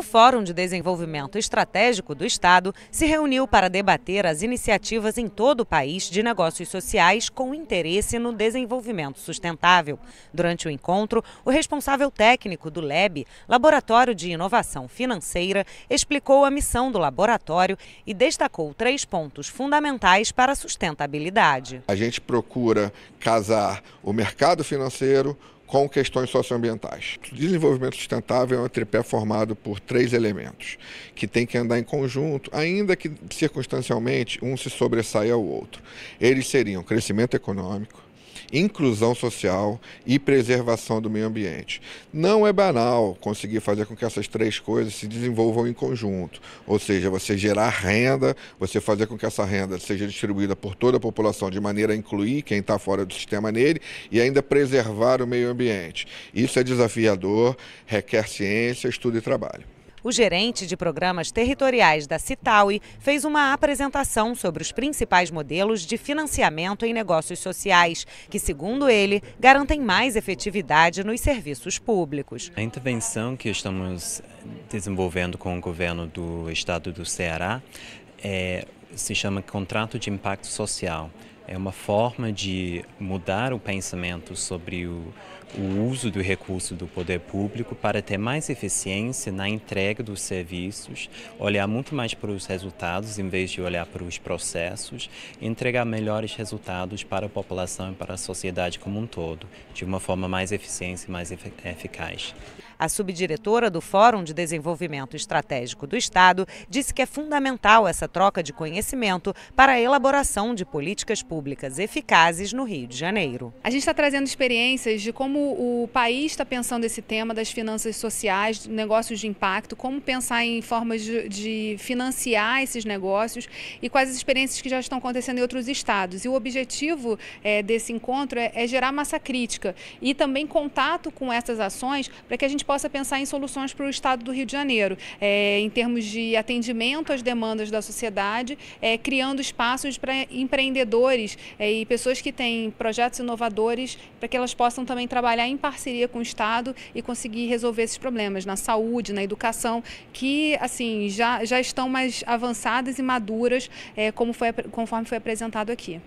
o Fórum de Desenvolvimento Estratégico do Estado se reuniu para debater as iniciativas em todo o país de negócios sociais com interesse no desenvolvimento sustentável. Durante o encontro, o responsável técnico do LEB, Laboratório de Inovação Financeira, explicou a missão do laboratório e destacou três pontos fundamentais para a sustentabilidade. A gente procura casar o mercado financeiro com questões socioambientais. O desenvolvimento sustentável é um tripé formado por três elementos que tem que andar em conjunto, ainda que circunstancialmente um se sobressaia ao outro. Eles seriam crescimento econômico, inclusão social e preservação do meio ambiente. Não é banal conseguir fazer com que essas três coisas se desenvolvam em conjunto, ou seja, você gerar renda, você fazer com que essa renda seja distribuída por toda a população de maneira a incluir quem está fora do sistema nele e ainda preservar o meio ambiente. Isso é desafiador, requer ciência, estudo e trabalho o gerente de programas territoriais da Citaui fez uma apresentação sobre os principais modelos de financiamento em negócios sociais, que, segundo ele, garantem mais efetividade nos serviços públicos. A intervenção que estamos desenvolvendo com o governo do estado do Ceará é, se chama Contrato de Impacto Social é uma forma de mudar o pensamento sobre o, o uso do recurso do poder público para ter mais eficiência na entrega dos serviços, olhar muito mais para os resultados em vez de olhar para os processos, entregar melhores resultados para a população e para a sociedade como um todo, de uma forma mais eficiente e mais eficaz. A subdiretora do Fórum de Desenvolvimento Estratégico do Estado disse que é fundamental essa troca de conhecimento para a elaboração de políticas públicas eficazes no Rio de Janeiro. A gente está trazendo experiências de como o país está pensando esse tema das finanças sociais, negócios de impacto, como pensar em formas de, de financiar esses negócios e quais as experiências que já estão acontecendo em outros estados. E o objetivo é, desse encontro é, é gerar massa crítica e também contato com essas ações para que a gente possa pensar em soluções para o Estado do Rio de Janeiro, é, em termos de atendimento às demandas da sociedade, é, criando espaços para empreendedores é, e pessoas que têm projetos inovadores, para que elas possam também trabalhar em parceria com o Estado e conseguir resolver esses problemas na saúde, na educação, que assim já, já estão mais avançadas e maduras, é, como foi, conforme foi apresentado aqui.